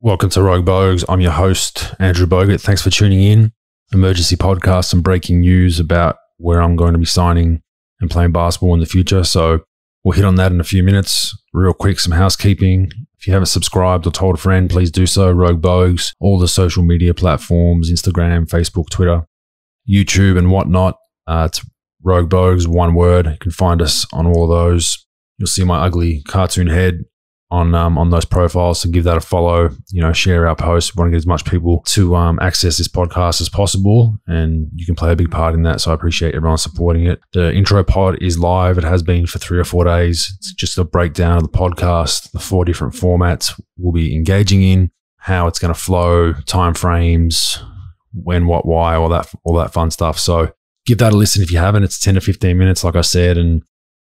Welcome to Rogue Bogues. I'm your host, Andrew Bogart. Thanks for tuning in. Emergency podcast and breaking news about where I'm going to be signing and playing basketball in the future. So we'll hit on that in a few minutes. Real quick, some housekeeping. If you haven't subscribed or told a friend, please do so. Rogue Bogues, all the social media platforms Instagram, Facebook, Twitter, YouTube, and whatnot. Uh, it's Rogue Bogues, one word. You can find us on all of those. You'll see my ugly cartoon head on um, on those profiles. So give that a follow. You know, share our posts. We want to get as much people to um, access this podcast as possible, and you can play a big part in that. So I appreciate everyone supporting it. The intro pod is live. It has been for three or four days. It's just a breakdown of the podcast, the four different formats we'll be engaging in, how it's going to flow, time frames, when, what, why, all that, all that fun stuff. So give that a listen if you haven't. It's ten to fifteen minutes, like I said, and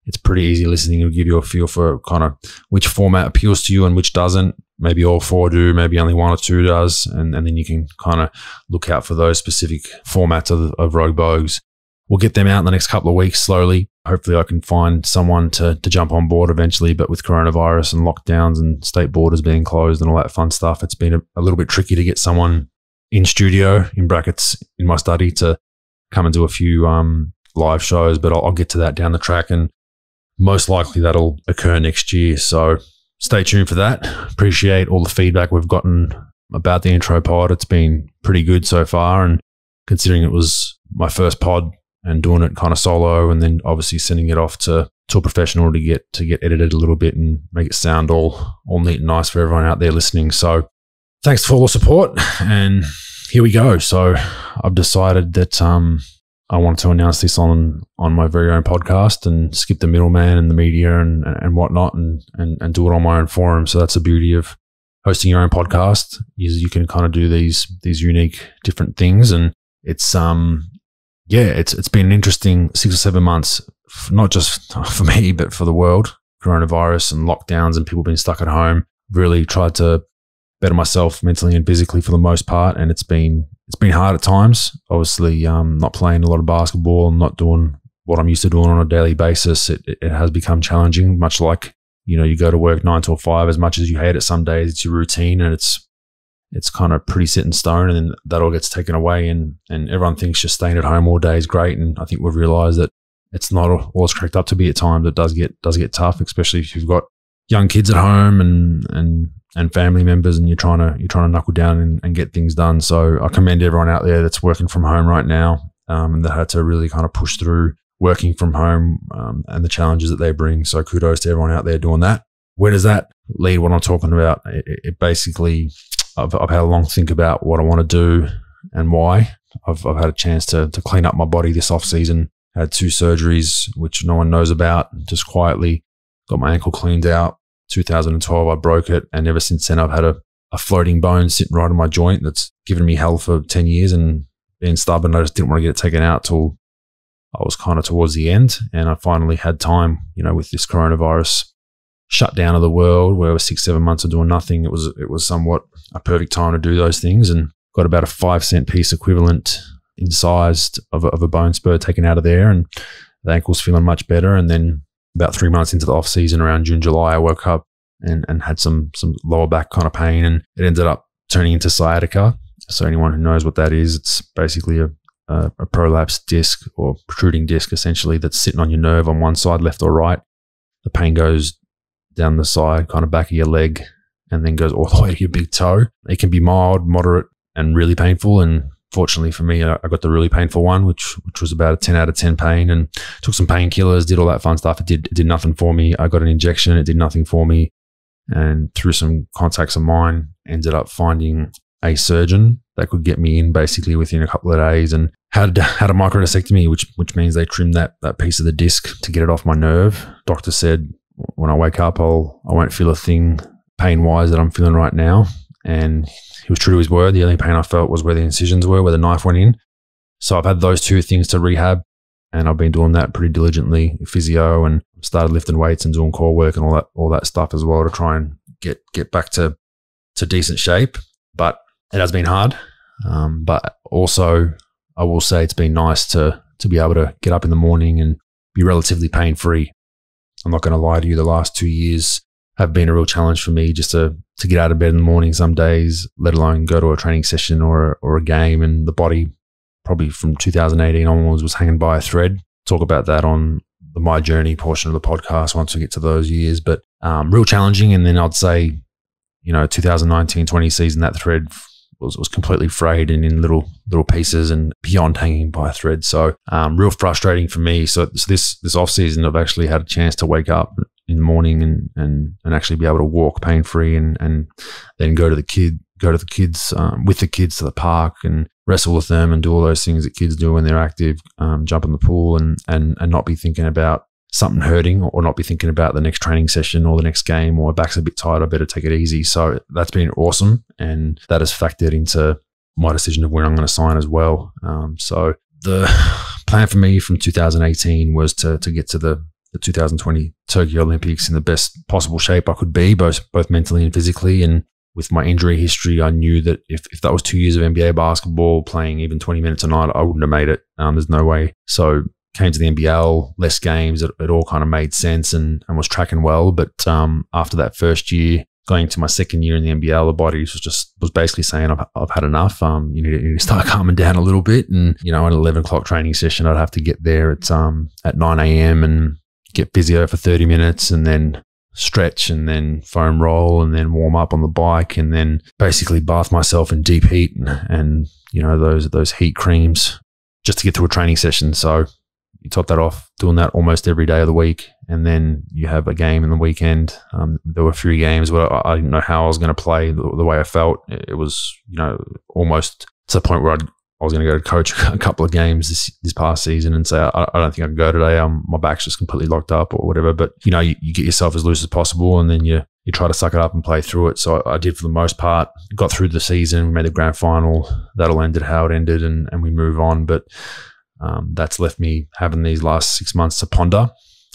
it's pretty easy listening. It'll give you a feel for kind of which format appeals to you and which doesn't. Maybe all four do, maybe only one or two does. And, and then you can kind of look out for those specific formats of, of Rogue Bogues. We'll get them out in the next couple of weeks slowly. Hopefully, I can find someone to, to jump on board eventually. But with coronavirus and lockdowns and state borders being closed and all that fun stuff, it's been a, a little bit tricky to get someone in studio, in brackets, in my study to come and do a few um, live shows, but I'll, I'll, get to that down the track. And most likely that'll occur next year. So stay tuned for that. Appreciate all the feedback we've gotten about the intro pod. It's been pretty good so far. And considering it was my first pod and doing it kind of solo and then obviously sending it off to, to a professional to get to get edited a little bit and make it sound all all neat and nice for everyone out there listening. So thanks for all the support and here we go. So I've decided that um, I wanted to announce this on on my very own podcast and skip the middleman and the media and, and, whatnot and, and and do it on my own forum. So that's the beauty of hosting your own podcast is you can kind of do these these unique different things and it's um yeah it's it's been an interesting six or seven months not just for me but for the world coronavirus and lockdowns and people being stuck at home really tried to better myself mentally and physically for the most part. And it's been it's been hard at times. Obviously, um, not playing a lot of basketball and not doing what I'm used to doing on a daily basis, it, it has become challenging. Much like you know, you go to work nine till five. As much as you hate it, some days it's your routine and it's it's kind of pretty set in stone, and then that all gets taken away, and and everyone thinks just staying at home all day is great. And I think we've realised that it's not all it's cracked up to be at times. It does get does get tough, especially if you've got young kids at home and and and family members and you're trying to you're trying to knuckle down and, and get things done so i commend everyone out there that's working from home right now um, and that had to really kind of push through working from home um, and the challenges that they bring so kudos to everyone out there doing that where does that lead what i'm talking about it, it basically I've, I've had a long think about what i want to do and why i've, I've had a chance to, to clean up my body this off season had two surgeries which no one knows about just quietly got my ankle cleaned out 2012, I broke it. And ever since then, I've had a, a floating bone sitting right in my joint that's given me hell for 10 years and being stubborn. I just didn't want to get it taken out till I was kind of towards the end. And I finally had time, you know, with this coronavirus shutdown of the world where I was six, seven months of doing nothing. It was, it was somewhat a perfect time to do those things and got about a five cent piece equivalent incised of a, of a bone spur taken out of there. And the ankle's feeling much better. And then about three months into the off season, around June, July, I woke up and, and had some some lower back kind of pain, and it ended up turning into sciatica. So anyone who knows what that is, it's basically a, a, a disc or protruding disc, essentially that's sitting on your nerve on one side, left or right. The pain goes down the side, kind of back of your leg, and then goes all the way to your big toe. It can be mild, moderate, and really painful, and fortunately for me, I, got the really painful one, which which was about a ten out of ten pain, and took some painkillers, did all that fun stuff. It did it did nothing for me. I got an injection, it did nothing for me, and through some contacts of mine, ended up finding a surgeon that could get me in basically within a couple of days, and had had a microdisectomy, which which means they trimmed that that piece of the disc to get it off my nerve. Doctor said when I wake up, I'll I won't feel a thing pain wise that I'm feeling right now and he was true to his word. The only pain I felt was where the incisions were, where the knife went in. So I've had those two things to rehab, and I've been doing that pretty diligently, physio, and started lifting weights and doing core work and all that all that stuff as well to try and get get back to to decent shape. But it has been hard. Um, but also, I will say it's been nice to to be able to get up in the morning and be relatively pain free. I'm not going to lie to you. The last two years have been a real challenge for me just to to get out of bed in the morning some days, let alone go to a training session or or a game. And the body, probably from 2018 onwards, was hanging by a thread. Talk about that on the my journey portion of the podcast once we get to those years, but um, real challenging. And then I'd say, you know, 2019 20 season that thread was, was completely frayed and in little little pieces and beyond hanging by a thread. So um, real frustrating for me. So, so this this off season, I've actually had a chance to wake up in the morning and, and, and actually be able to walk pain free and, and then go to the kid go to the kids um, with the kids to the park and wrestle with them and do all those things that kids do when they're active, um, jump in the pool and, and and not be thinking about something hurting or not be thinking about the next training session or the next game or back's a bit tired, I better take it easy. So that's been awesome and that has factored into my decision of when I'm going to sign as well. Um, so the plan for me from 2018 was to to get to the the 2020 Tokyo Olympics in the best possible shape I could be, both both mentally and physically. And with my injury history, I knew that if, if that was two years of NBA basketball, playing even 20 minutes a night, I wouldn't have made it. Um, there's no way. So came to the NBL, less games, it, it all kind of made sense and, and was tracking well. But um, after that first year, going to my second year in the NBL, the body was just was basically saying, I've, I've had enough. Um, you, need, you need to start calming down a little bit. And, you know, an 11 o'clock training session, I'd have to get there at, um, at 9 a.m. and get physio for 30 minutes and then stretch and then foam roll and then warm up on the bike and then basically bath myself in deep heat and, and you know those those heat creams just to get through a training session so you top that off doing that almost every day of the week and then you have a game in the weekend um, there were a few games where I, I, didn't know how i was going to play the, the, way i felt it, it was you know almost to the point where i'd I was going to go to coach a couple of games this, this past season and say, I, I don't think I can go today. Um, my back's just completely locked up or whatever. But, you know, you, you, get yourself as loose as possible and then you, you try to suck it up and play through it. So I, I did for the most part, got through the season, made the grand final. That end ended how it ended and, and we move on. But um, that's left me having these last six months to ponder.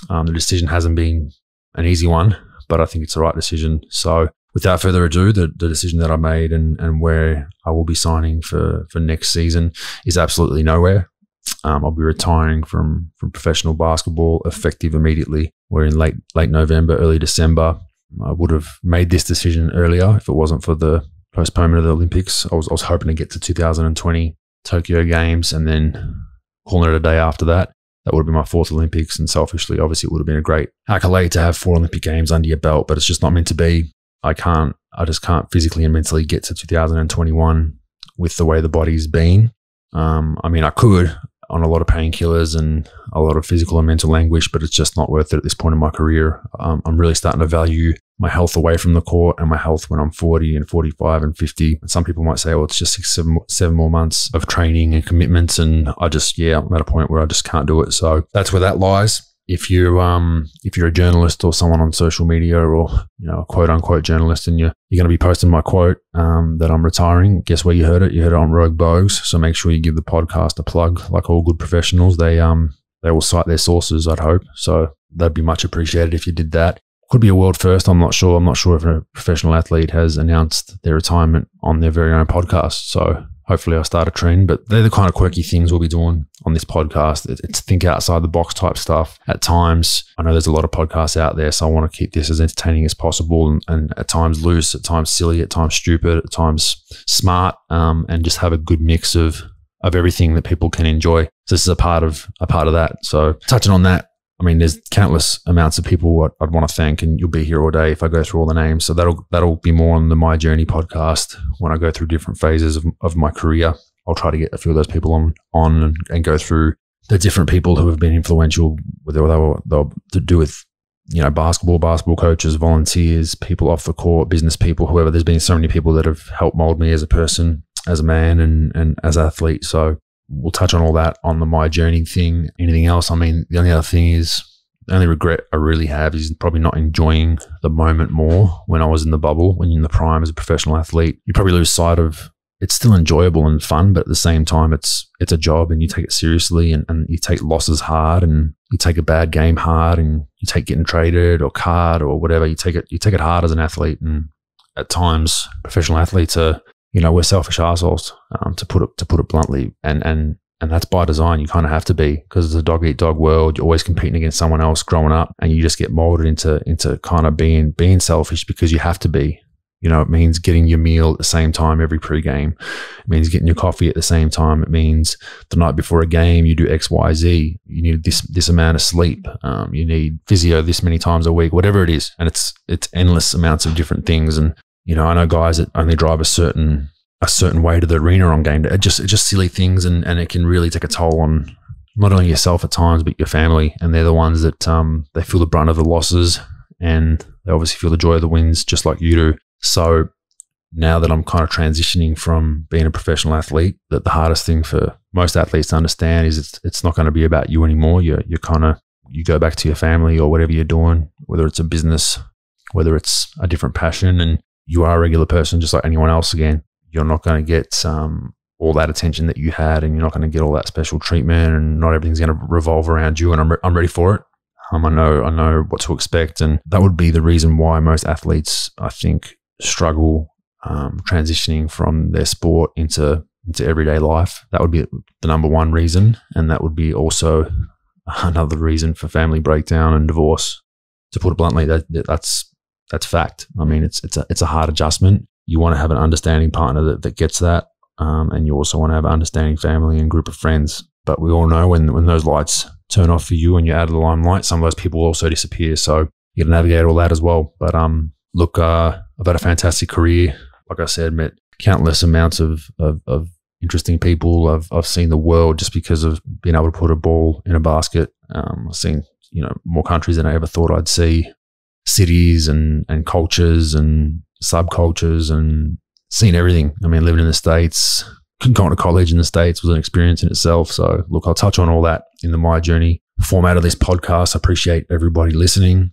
Um, the decision hasn't been an easy one, but I think it's the right decision. So without further ado, the, the decision that I made and, and where I will be signing for, for next season is absolutely nowhere. Um, I'll be retiring from, from professional basketball effective immediately. We're in late late November, early December. I would have made this decision earlier if it wasn't for the postponement of the Olympics. I was, I was hoping to get to 2020 Tokyo Games and then calling it a day after that. That would have been my fourth Olympics. And selfishly, obviously, it would have been a great accolade to have four Olympic Games under your belt, but it's just not meant to be. I can't, I just can't physically and mentally get to 2021 with the way the body's been. Um, I mean, I could on a lot of painkillers and a lot of physical and mental anguish, but it's just not worth it at this point in my career. Um, I'm really starting to value my health away from the court and my health when I'm 40 and 45 and 50. And some people might say, well, oh, it's just six, seven, seven more months of training and commitments. And I just, yeah, I'm at a point where I just can't do it. So that's where that lies if you um if you're a journalist or someone on social media or you know a quote unquote journalist and you're you're going to be posting my quote um, that I'm retiring, guess where you heard it? You heard it on Rogue Bogues. So make sure you give the podcast a plug. Like all good professionals, they um they will cite their sources. I'd hope so. That'd be much appreciated if you did that. Could be a world first. I'm not sure. I'm not sure if a professional athlete has announced their retirement on their very own podcast. So hopefully I start a trend. But they're the kind of quirky things we'll be doing on this podcast. It's think outside the box type stuff. At times, I know there's a lot of podcasts out there, so I want to keep this as entertaining as possible and, and at times loose, at times silly, at times stupid, at times smart, um, and just have a good mix of of everything that people can enjoy. So this is a part of a part of that. So touching on that, I mean, there's countless amounts of people I'd, I'd want to thank, and you'll be here all day if I go through all the names. So that'll that'll be more on the My Journey podcast when I go through different phases of, of my career. I'll try to get a few of those people on on and, and go through the different people who have been influential, whether they were they'll, to do with you know basketball, basketball coaches, volunteers, people off the court, business people, whoever. There's been so many people that have helped mold me as a person, as a man, and and as athlete. So we'll touch on all that on the my journey thing. Anything else? I mean, the only other thing is the only regret I really have is probably not enjoying the moment more when I was in the bubble, when you're in the prime as a professional athlete. You probably lose sight of it's still enjoyable and fun, but at the same time it's it's a job and you take it seriously and, and you take losses hard and you take a bad game hard and you take getting traded or card or whatever, you take it you take it hard as an athlete and at times professional athletes are you know, we're selfish assholes, um, to put it to put it bluntly, and and and that's by design. You kind of have to be because it's a dog eat dog world. You're always competing against someone else growing up, and you just get molded into into kind of being being selfish because you have to be. You know, it means getting your meal at the same time every pregame. It means getting your coffee at the same time. It means the night before a game you do X, Y, Z. You need this this amount of sleep. Um, you need physio this many times a week, whatever it is, and it's it's endless amounts of different things. And you know, I know guys that only drive a certain a certain way to the arena on game day. just just silly things, and and it can really take a toll on not only yourself at times but your family. And they're the ones that um, they feel the brunt of the losses, and they obviously feel the joy of the wins, just like you do. So now that I'm kind of transitioning from being a professional athlete, that the hardest thing for most athletes to understand is it's it's not going to be about you anymore. you you're kind of you go back to your family or whatever you're doing, whether it's a business, whether it's a different passion, and you are a regular person just like anyone else again. You're not going to get um, all that attention that you had, and you're not going to get all that special treatment, and not everything's going to revolve around you. And I'm, re- I'm ready for it. Um, I know I know what to expect, and that would be the reason why most athletes, I think, struggle um, transitioning from their sport into into everyday life. That would be the number one reason, and that would be also another reason for family breakdown and divorce. To put it bluntly, that, that's that's fact. I mean, it's it's a it's a hard adjustment. You want to have an understanding partner that, that gets that, um, and you also want to have an understanding family and group of friends. But we all know when when those lights turn off for you and you're out of the limelight, some of those people also disappear. So you got to navigate all that as well. But um, look, uh, I've had a fantastic career. Like I said, met countless amounts of of, of interesting people. I've I've seen the world just because of being able to put a ball in a basket. Um, I've seen you know more countries than I ever thought I'd see cities and and cultures and subcultures and seen everything. I mean, living in the states, going to college in the states was an experience in itself. So, look, I'll touch on all that in the my journey format of this podcast. I appreciate everybody listening,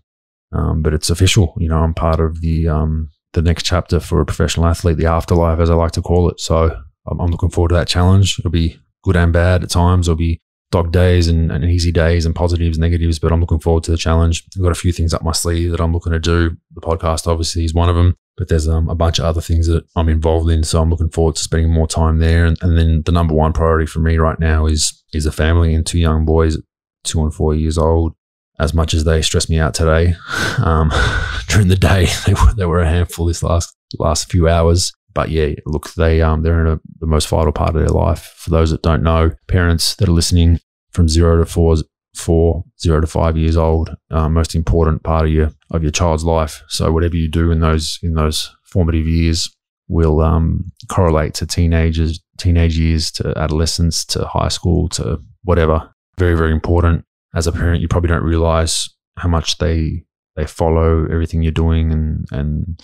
um, but it's official. You know, I'm part of the um, the next chapter for a professional athlete, the afterlife, as I like to call it. So, I'm, I'm looking forward to that challenge. It'll be good and bad at times. It'll be dog days and, and, easy days and positives, negatives, but I'm looking forward to the challenge. I've got a few things up my sleeve that I'm looking to do. The podcast obviously is one of them, but there's um, a bunch of other things that I'm involved in. So I'm looking forward to spending more time there. And, and then the number one priority for me right now is is a family and two young boys, two and four years old. As much as they stress me out today, um, during the day they were, they were a handful this last last few hours but yeah, look, they um, they're in a, the most vital part of their life. For those that don't know, parents that are listening from zero to four, four zero to five years old, uh, most important part of your of your child's life. So whatever you do in those in those formative years will um, correlate to teenagers, teenage years, to adolescence, to high school, to whatever. Very very important. As a parent, you probably don't realize how much they they follow everything you're doing and and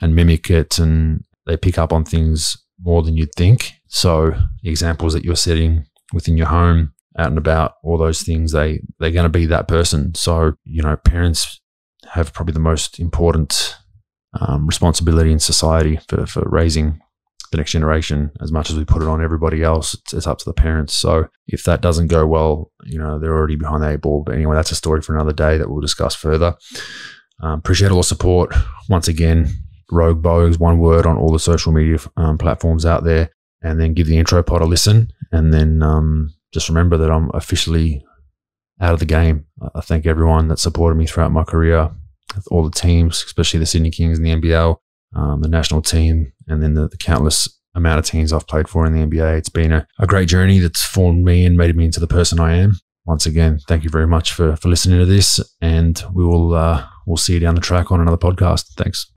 and mimic it and they pick up on things more than you'd think. So examples that you're setting within your home, out and about, all those things, they they're going to be that person. So you know, parents have probably the most important um, responsibility in society for for raising the next generation. As much as we put it on everybody else, it's, it's up to the parents. So if that doesn't go well, you know, they're already behind the eight ball. But anyway, that's a story for another day that we'll discuss further. Um, appreciate all the support once again. Rogue Bows, one word on all the social media um, platforms out there, and then give the intro pod a listen. And then um, just remember that I'm officially out of the game. I thank everyone that supported me throughout my career, all the teams, especially the Sydney Kings and the NBL, um, the national team, and then the, the, countless amount of teams I've played for in the NBA. It's been a, a great journey that's formed me and made me into the person I am. Once again, thank you very much for, for listening to this, and we will uh, we'll see you down the track on another podcast. Thanks.